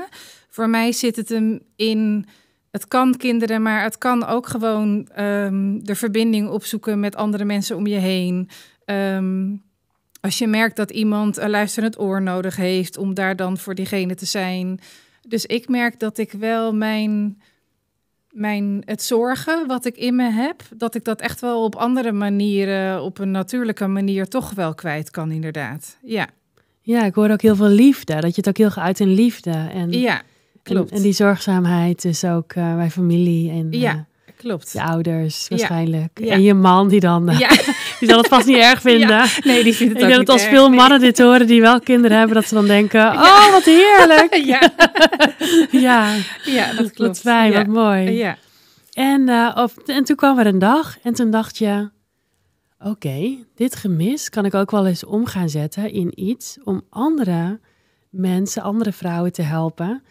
Voor mij zit het hem in. Het kan kinderen, maar het kan ook gewoon ehm, de verbinding opzoeken met andere mensen om je heen. Ehm, als je merkt dat iemand een luisterend oor nodig heeft om daar dan voor diegene te zijn. Dus ik merk dat ik wel mijn mijn, het zorgen wat ik in me heb, dat ik dat echt wel op andere manieren, op een natuurlijke manier, toch wel kwijt kan, inderdaad.
Ja. Ja, ik hoor ook heel veel liefde. Dat je het ook heel geuit in liefde. En, ja, klopt. En, die zorgzaamheid dus ook uh, bij familie. En, ja. Eh, Klopt. Je ouders waarschijnlijk. En je man die dan... Ja. Die zal het vast niet erg vinden. Nee, die vindt het Ik denk dat als veel mannen dit horen die wel kinderen hebben, dat ze dan denken... Oh, wat heerlijk! ja. ja. ja, dat klopt. Wat fijn, wat mooi. Ja. En, eh, of, en toen kwam er een dag en toen dacht je... Oké, dit gemis kan ik ook wel eens om gaan zetten in iets om andere mensen, andere vrouwen te helpen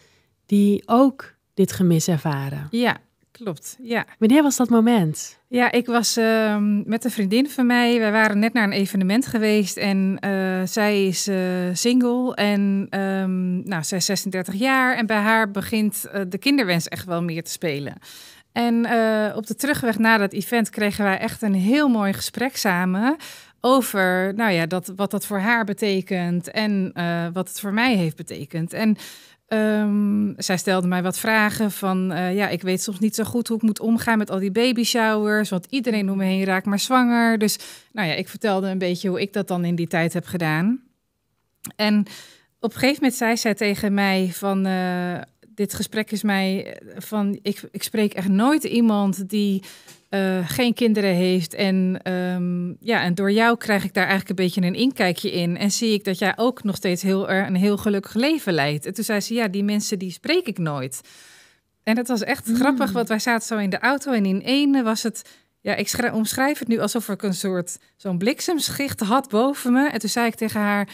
die ook dit gemis ervaren. Ja, Klopt, ja. Wanneer was dat moment?
Ja, ik was ehm, met een vriendin van mij. Wij waren net naar een evenement geweest en eh, zij is eh, single en um, nou, zij is 36 jaar en bij haar begint eh, de kinderwens echt wel meer te spelen. En op de terugweg na dat event kregen wij echt een heel mooi gesprek samen over nou ja, dat, wat dat voor haar betekent en wat het voor mij heeft betekend. En Ehm, zij stelde mij wat vragen van, eh, ja, ik weet soms niet zo goed hoe ik moet omgaan met al die baby showers, want iedereen om me heen raakt maar zwanger. Dus nou ja, ik vertelde een beetje hoe ik dat dan in die tijd heb gedaan. En op een gegeven moment zei zij tegen mij van, eh, dit gesprek is mij eh, van, ik, ik spreek echt nooit iemand die eh, geen kinderen heeft. En, ehm, ja, en door jou krijg ik daar eigenlijk een beetje een inkijkje in. En zie ik dat jij ook nog steeds heel, een heel gelukkig leven leidt. En toen zei ze, ja, die mensen die spreek ik nooit. En dat was echt hmm. grappig, want wij zaten zo in de auto en in ene was het... Ja, ik omschrijf het nu alsof ik een soort zo'n bliksemschicht had boven me. En toen zei ik tegen haar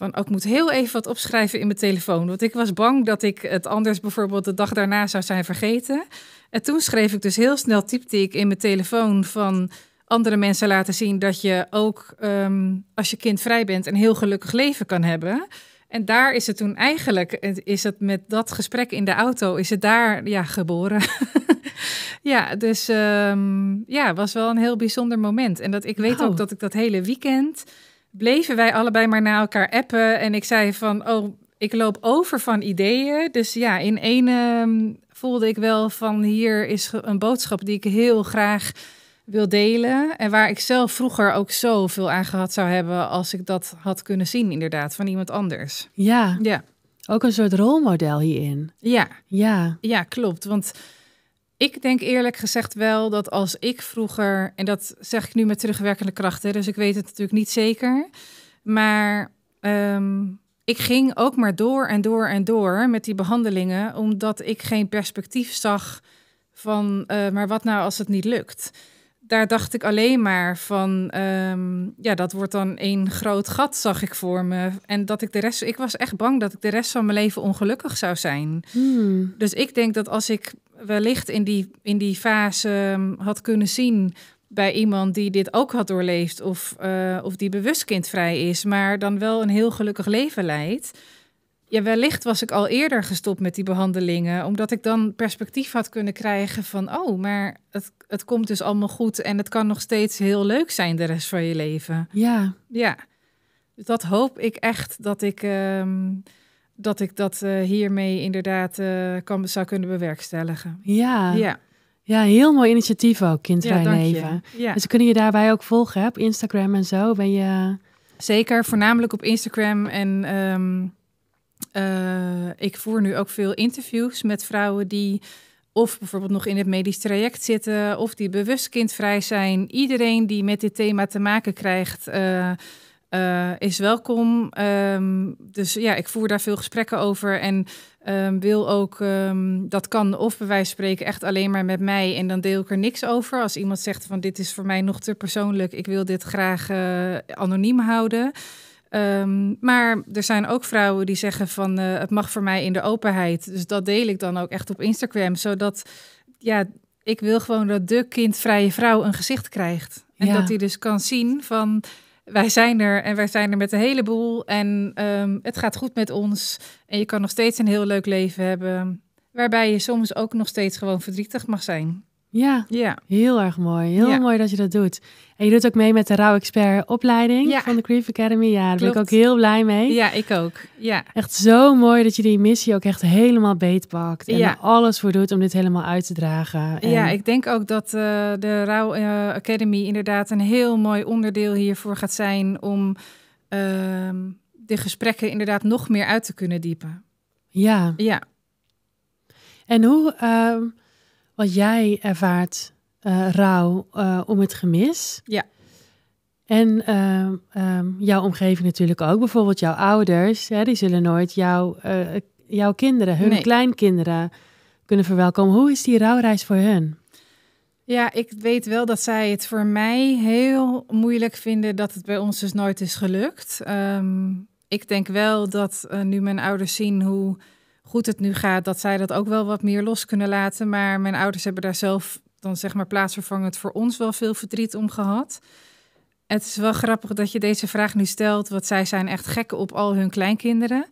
van ook oh, moet heel even wat opschrijven in mijn telefoon. Want ik was bang dat ik het anders bijvoorbeeld de dag daarna zou zijn vergeten. En toen schreef ik dus heel snel, typte ik in mijn telefoon van andere mensen laten zien dat je ook ehm, als je kind vrij bent een heel gelukkig leven kan hebben. En daar is het toen eigenlijk, is het met dat gesprek in de auto, is het daar ja, geboren. ja, dus ehm, ja, was wel een heel bijzonder moment. En dat ik weet ook dat ik dat hele weekend bleven wij allebei maar naar elkaar appen. En ik zei van, oh, ik loop over van ideeën. Dus ja, in één um, voelde ik wel van hier is een boodschap die ik heel graag wil delen. En waar ik zelf vroeger ook zoveel aan gehad zou hebben als ik dat had kunnen zien, inderdaad, van iemand anders.
Ja. Ja. Ook een soort rolmodel hierin. Ja. Ja.
Ja, klopt. Want ik denk eerlijk gezegd wel dat als ik vroeger, en dat zeg ik nu met terugwerkende krachten, dus ik weet het natuurlijk niet zeker, maar ehm, ik ging ook maar door en door en door met die behandelingen, omdat ik geen perspectief zag van, eh, maar wat nou als het niet lukt? daar dacht ik alleen maar van, ehm, ja, dat wordt dan één groot gat, zag ik voor me. En dat ik de rest, ik was echt bang dat ik de rest van mijn leven ongelukkig zou zijn.
Hmm.
Dus ik denk dat als ik wellicht in die, in die fase ehm, had kunnen zien bij iemand die dit ook had doorleefd of, eh, of die bewust kindvrij is, maar dan wel een heel gelukkig leven leidt ja, wellicht was ik al eerder gestopt met die behandelingen, omdat ik dan perspectief had kunnen krijgen van, oh, maar het, het komt dus allemaal goed en het kan nog steeds heel leuk zijn de rest van je leven. Ja. Ja. dat hoop ik echt dat ik, ehm, dat, ik dat eh, hiermee inderdaad eh, kan, zou kunnen bewerkstelligen. Ja. Ja.
Ja, heel mooi initiatief ook, Kindvrij ja, Leven. Dus kunnen je daarbij ook volgen op Instagram en zo? Ben je... Zeker, voornamelijk op Instagram en... Ehm,
eh, ik voer nu ook veel interviews met vrouwen die of bijvoorbeeld nog in het medisch traject zitten, of die bewust kindvrij zijn. Iedereen die met dit thema te maken krijgt, eh, eh, is welkom. Ehm, dus ja, ik voer daar veel gesprekken over en ehm, wil ook, ehm, dat kan of bij wijze van spreken echt alleen maar met mij en dan deel ik er niks over. Als iemand zegt van dit is voor mij nog te persoonlijk, ik wil dit graag anoniem houden. Ehm, maar er zijn ook vrouwen die zeggen van eh, het mag voor mij in de openheid. Dus dat deel ik dan ook echt op Instagram. Zodat ja, ik wil gewoon dat de kindvrije vrouw een gezicht krijgt. En dat hij dus kan zien van wij zijn er en wij zijn er met een heleboel. En ehm, het gaat goed met ons. En je kan nog steeds een heel leuk leven hebben. Waarbij je soms ook nog steeds gewoon verdrietig mag zijn.
Ja, ja, heel erg mooi. Heel mooi dat je dat doet. En je doet ook mee met de Rauw Expert opleiding van de Grief Academy. Ja, daar ben ik ook heel blij mee. Ja, ik ook. Ja. Echt zo mooi dat je die missie ook echt helemaal beetpakt. En er alles voor doet om dit helemaal uit te dragen. En... Ja, ik
denk ook dat eh, de Rauw eh, Academy inderdaad een heel mooi onderdeel hiervoor gaat zijn om ehm, de gesprekken inderdaad nog meer uit te kunnen diepen.
Ja. Ja. En hoe ehm, wat jij ervaart, eh, rouw eh, om het gemis. Ja. En ehm, ehm, jouw omgeving natuurlijk ook. Bijvoorbeeld jouw ouders, hè, die zullen nooit jouw, eh, jouw kinderen, hun kleinkinderen kunnen verwelkomen. Hoe is die rouwreis voor hun?
Ja, ik weet wel dat zij het voor mij heel moeilijk vinden dat het bij ons dus nooit is gelukt. Ehm, ik denk wel dat nu mijn ouders zien hoe goed het nu gaat, dat zij dat ook wel wat meer los kunnen laten. Maar mijn ouders hebben daar zelf dan zeg maar plaatsvervangend voor ons wel veel verdriet om gehad. Het is wel grappig dat je deze vraag nu stelt, want zij zijn echt gek op al hun kleinkinderen.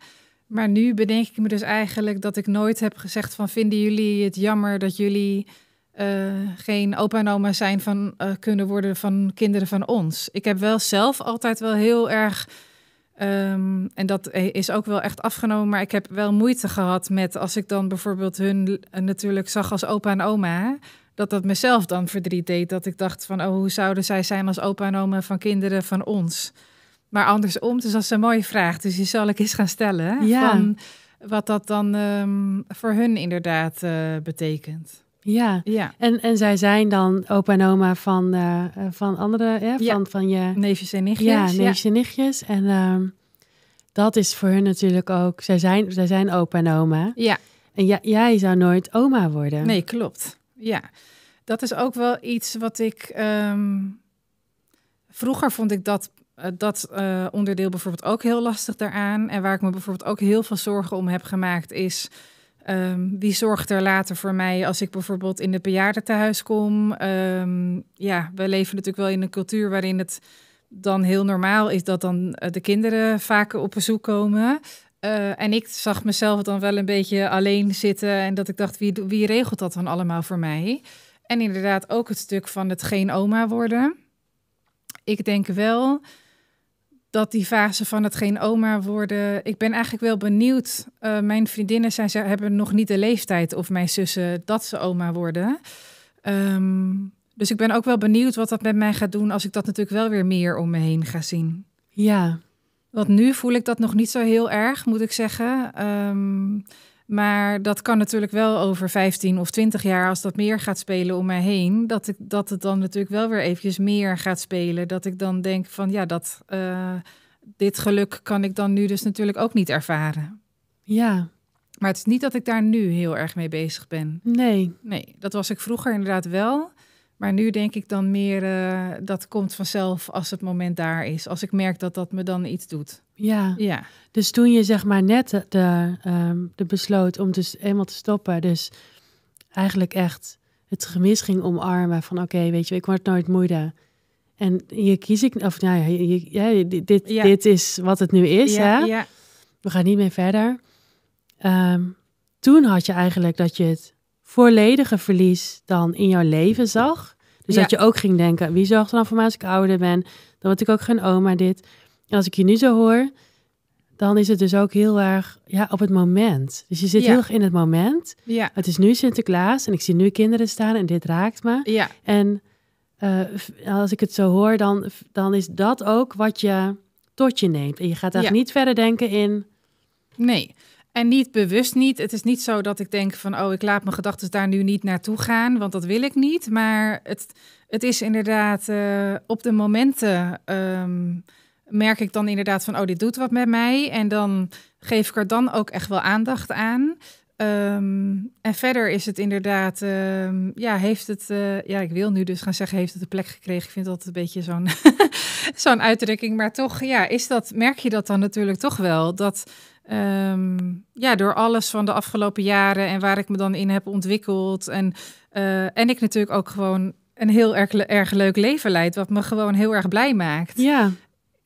Maar nu bedenk ik me dus eigenlijk dat ik nooit heb gezegd van vinden jullie het jammer dat jullie eh, geen opa en oma zijn van eh, kunnen worden van kinderen van ons. Ik heb wel zelf altijd wel heel erg Ehm, en dat is ook wel echt afgenomen. Maar ik heb wel moeite gehad met als ik dan bijvoorbeeld hun eh, natuurlijk zag als opa en oma. Dat dat mezelf dan verdriet deed. Dat ik dacht van, oh, hoe zouden zij zijn als opa en oma van kinderen van ons? Maar andersom, dus dat is een mooie vraag. Dus die zal ik eens gaan stellen. Ja. Van wat dat dan ehm, voor hun inderdaad eh, betekent.
Ja. ja. En, en zij zijn dan opa en oma van, uh, van andere, Ja. Van, van je... Neefjes en nichtjes. Ja, neefjes en nichtjes. En ehm, dat is voor hun natuurlijk ook... Zij zijn, zij zijn opa en oma. Ja. En jij zou nooit oma worden. Nee, klopt.
Ja. Dat is ook wel iets wat ik... Ehm, vroeger vond ik dat eh, dat onderdeel bijvoorbeeld ook heel lastig daaraan. En waar ik me bijvoorbeeld ook heel veel zorgen om heb gemaakt, is wie ehm, zorgt er later voor mij als ik bijvoorbeeld in het bejaardentehuis kom? Ehm, ja, we leven natuurlijk wel in een cultuur waarin het dan heel normaal is dat dan eh, de kinderen vaker op bezoek komen. Eh, en ik zag mezelf dan wel een beetje alleen zitten en dat ik dacht, wie, wie regelt dat dan allemaal voor mij? En inderdaad ook het stuk van het geen oma worden. Ik denk wel dat die fase van het geen oma worden. Ik ben eigenlijk wel benieuwd. Eh, mijn vriendinnen zijn, ze hebben nog niet de leeftijd of mijn zussen dat ze oma worden. Ehm, dus ik ben ook wel benieuwd wat dat met mij gaat doen als ik dat natuurlijk wel weer meer om me heen ga zien. Ja. Want nu voel ik dat nog niet zo heel erg, moet ik zeggen. Ehm, maar dat kan natuurlijk wel over 15 of 20 jaar, als dat meer gaat spelen om mij heen, dat, ik, dat het dan natuurlijk wel weer eventjes meer gaat spelen. Dat ik dan denk van ja, dat, eh, dit geluk kan ik dan nu dus natuurlijk ook niet ervaren. Ja. Maar het is niet dat ik daar nu heel erg mee bezig ben. Nee. Nee, dat was ik vroeger inderdaad wel. Maar nu denk ik dan meer, eh, dat komt vanzelf als het moment daar is. Als ik merk dat dat me dan iets doet.
Ja. ja. Dus toen je zeg maar net de, de, ehm, de besloot om dus eenmaal te stoppen, dus eigenlijk echt het gemis ging omarmen van oké, weet je, ik word nooit moeite. En je kies ik, of nou ja, dit, dit is wat het nu is. hè? ja. We gaan niet meer verder. Ehm, toen had je eigenlijk dat je het volledige verlies dan in jouw leven zag. Dus dat je ook ging denken, wie zorgt er dan voor mij als ik ouder ben? Dan word ik ook geen oma dit. En als ik je nu zo hoor, dan is het dus ook heel erg ja, op het moment. Dus je zit heel erg in het moment. Ja. Het is nu Sinterklaas en ik zie nu kinderen staan en dit raakt me. Ja. En eh, als ik het zo hoor, dan, dan is dat ook wat je tot je neemt. En je gaat daar niet verder denken in... Nee,
en niet bewust niet. Het is niet zo dat ik denk van, oh, ik laat mijn gedachten daar nu niet naartoe gaan, want dat wil ik niet. Maar het, het is inderdaad eh, op de momenten ehm, merk ik dan inderdaad van, oh, dit doet wat met mij. En dan geef ik er dan ook echt wel aandacht aan. Ehm, en verder is het inderdaad, ehm, ja, heeft het, eh, ja, ik wil nu dus gaan zeggen, heeft het een plek gekregen. Ik vind dat een beetje zo'n zo'n uitdrukking, maar toch, ja, is dat, merk je dat dan natuurlijk toch wel dat Ehm, ja, door alles van de afgelopen jaren en waar ik me dan in heb ontwikkeld. En, eh, en ik natuurlijk ook gewoon een heel erg, erg leuk leven leid, wat me gewoon heel erg blij maakt. Ja.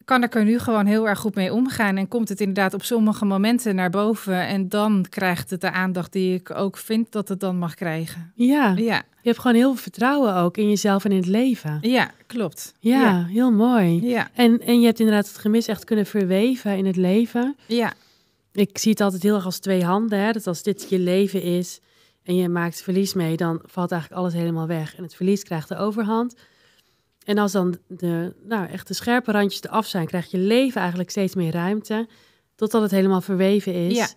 Kan ik er nu gewoon heel erg goed mee omgaan en komt het inderdaad op sommige momenten naar boven en dan krijgt het de aandacht die ik ook vind dat het dan mag krijgen.
Ja, ja. je hebt gewoon heel veel vertrouwen ook in jezelf en in het leven.
Ja, klopt. Ja, ja.
heel mooi. Ja. En, en je hebt inderdaad het gemis echt kunnen verweven in het leven. Ja ik zie het altijd heel erg als twee handen. Hè? Dat als dit je leven is en je maakt verlies mee, dan valt eigenlijk alles helemaal weg. En het verlies krijgt de overhand. En als dan de, nou, echt de scherpe randjes eraf zijn, krijgt je leven eigenlijk steeds meer ruimte. Totdat het helemaal verweven is. Ja.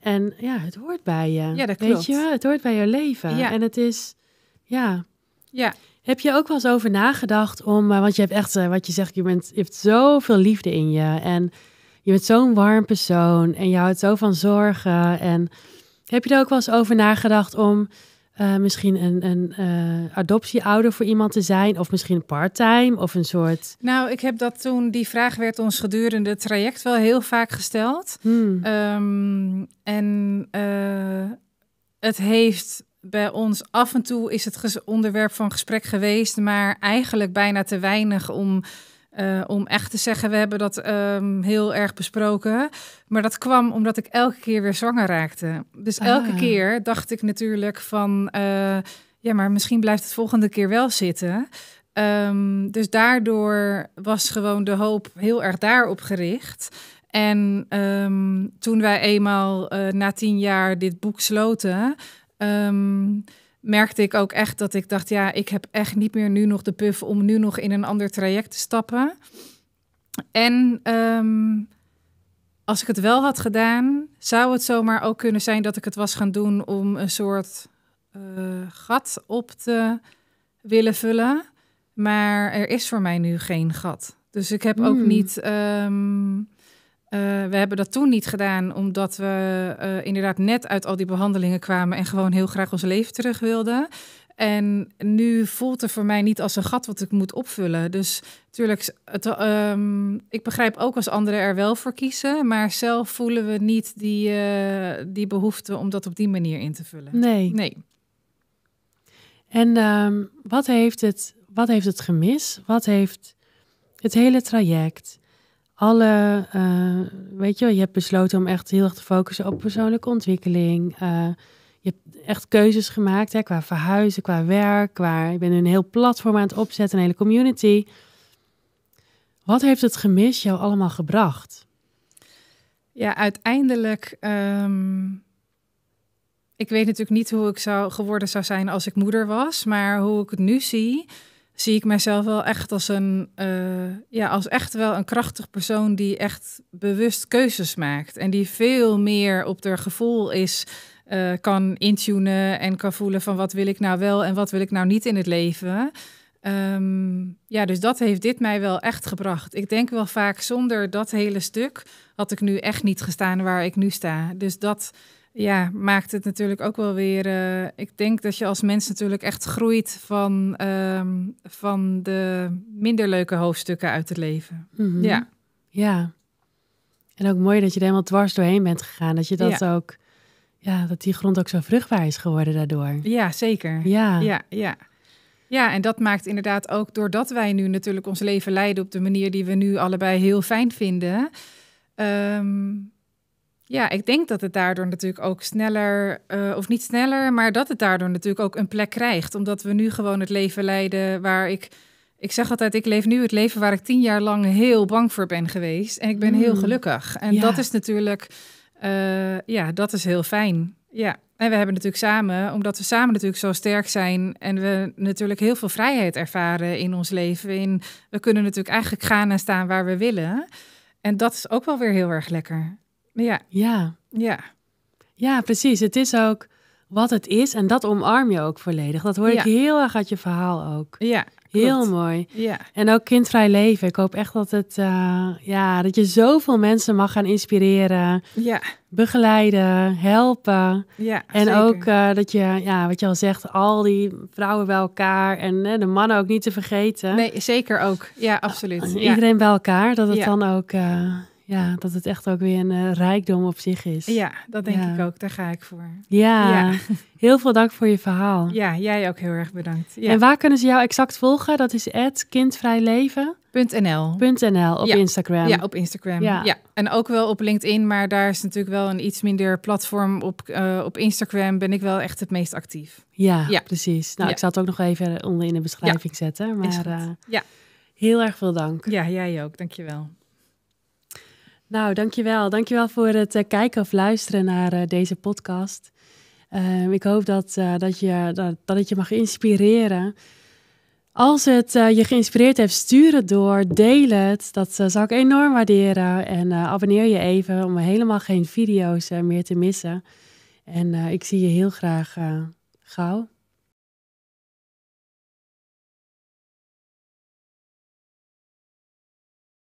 En ja, het hoort bij je. Ja, dat klopt. Weet je, het hoort bij je leven. Ja. En het is, ja. Ja. Heb je ook wel eens over nagedacht om, eh, want je hebt echt, eh, wat je zegt, je, bent, je hebt zoveel liefde in je. En je bent zo'n warm persoon en je houdt zo van zorgen. En heb je er ook wel eens over nagedacht om eh, misschien een, een eh, adoptieouder voor iemand te zijn? Of misschien part-time of een soort.
Nou, ik heb dat toen, die vraag werd ons gedurende het traject wel heel vaak gesteld. Hmm. Ehm, en eh, het heeft bij ons af en toe is het onderwerp van gesprek geweest, maar eigenlijk bijna te weinig om eh, om echt te zeggen, we hebben dat ehm, heel erg besproken. Maar dat kwam omdat ik elke keer weer zwanger raakte. Dus ah. elke keer dacht ik natuurlijk van, eh, ja, maar misschien blijft het volgende keer wel zitten. Ehm, dus daardoor was gewoon de hoop heel erg daarop gericht. En ehm, toen wij eenmaal eh, na tien jaar dit boek sloten, merkte ik ook echt dat ik dacht, ja, ik heb echt niet meer nu nog de puff om nu nog in een ander traject te stappen. En ehm, als ik het wel had gedaan, zou het zomaar ook kunnen zijn dat ik het was gaan doen om een soort eh, gat op te willen vullen. Maar er is voor mij nu geen gat. Dus ik heb ook hmm. niet. Ehm, eh, we hebben dat toen niet gedaan, omdat we eh, inderdaad net uit al die behandelingen kwamen en gewoon heel graag ons leven terug wilden. En nu voelt het voor mij niet als een gat wat ik moet opvullen. Dus natuurlijk, ehm, ik begrijp ook als anderen er wel voor kiezen. Maar zelf voelen we niet die, eh, die behoefte om dat op die manier in te vullen. Nee.
nee. En ehm, wat, heeft het, wat heeft het gemis? Wat heeft het hele traject? alle, uh, weet je, je hebt besloten om echt heel erg te focussen op persoonlijke ontwikkeling. Eh, je hebt echt keuzes gemaakt hè, qua verhuizen, qua werk, qua je bent een heel platform aan het opzetten, een hele community. Wat heeft het gemis jou allemaal gebracht?
Ja, uiteindelijk. Ehm, ik weet natuurlijk niet hoe ik zou geworden zou zijn als ik moeder was, maar hoe ik het nu zie, zie ik mezelf wel echt als een, uh, ja, als echt wel een krachtig persoon die echt bewust keuzes maakt. En die veel meer op haar gevoel is, eh, kan intunen en kan voelen van wat wil ik nou wel en wat wil ik nou niet in het leven. Ehm, ja, dus dat heeft dit mij wel echt gebracht. Ik denk wel vaak, zonder dat hele stuk had ik nu echt niet gestaan waar ik nu sta. Dus dat ja, maakt het natuurlijk ook wel weer. Eh, ik denk dat je als mens natuurlijk echt groeit van, ehm, van de minder leuke hoofdstukken uit het leven.
Mhm. Ja. Ja. En ook mooi dat je er helemaal dwars doorheen bent gegaan. Dat je dat ook. Ja, dat die grond ook zo vruchtbaar is geworden daardoor. Ja, zeker. Ja. Ja, ja.
Ja, en dat maakt inderdaad ook doordat wij nu natuurlijk ons leven leiden op de manier die we nu allebei heel fijn vinden. Um, ja, ik denk dat het daardoor natuurlijk ook sneller, eh, of niet sneller, maar dat het daardoor natuurlijk ook een plek krijgt. Omdat we nu gewoon het leven leiden waar ik. Ik zeg altijd, ik leef nu het leven waar ik tien jaar lang heel bang voor ben geweest. En ik ben heel mm. gelukkig. En dat is natuurlijk, eh, ja, dat is heel fijn. Ja, en we hebben natuurlijk samen, omdat we samen natuurlijk zo sterk zijn en we natuurlijk heel veel vrijheid ervaren in ons leven. In, we kunnen natuurlijk eigenlijk gaan en staan waar we willen. En dat is ook wel weer heel erg lekker.
Ja. Ja. Ja. Ja, precies. Het is ook wat het is en dat omarm je ook volledig. Dat hoor ik heel erg uit je verhaal ook. Ja. Heel mooi. Ja. En ook kindvrij leven. Ik hoop echt dat, het, eh, ja, dat je zoveel mensen mag gaan inspireren, ja. begeleiden, helpen. Ja, en ook eh, dat je, ja, wat je al zegt, al die vrouwen bij elkaar en eh, de mannen ook niet te vergeten. Nee, zeker ook. Ja, absoluut. Iedereen bij elkaar, dat het dan ook ja, dat het echt ook weer een eh, rijkdom op zich is. Ja, dat denk ik
ook. Daar ga ik voor. Ja. ja.
heel veel dank voor je verhaal.
Ja, jij ook heel erg bedankt. Ja. En waar
kunnen ze jou exact volgen? Dat is kindvrijleven.nl. .nl op Instagram. Ja, op Instagram. Ja.
en ook wel op LinkedIn, maar daar is natuurlijk wel een iets minder platform. Op, eh, op Instagram ben ik wel echt het meest actief. Ja, precies. Nou, ik zal
het ook nog even onder in de beschrijving zetten. Maar eh, ja. heel erg veel dank. Ja, jij ook. Dankjewel. Nou, dankjewel. Dankjewel voor het eh, kijken of luisteren naar eh, deze podcast. Ehm, ik hoop dat, eh, dat, je, dat, dat het je mag inspireren. Als het je geïnspireerd heeft, stuur het door, deel het. Dat zou ik enorm waarderen. En abonneer je even om helemaal geen video's meer te missen. En ik zie je heel graag gauw.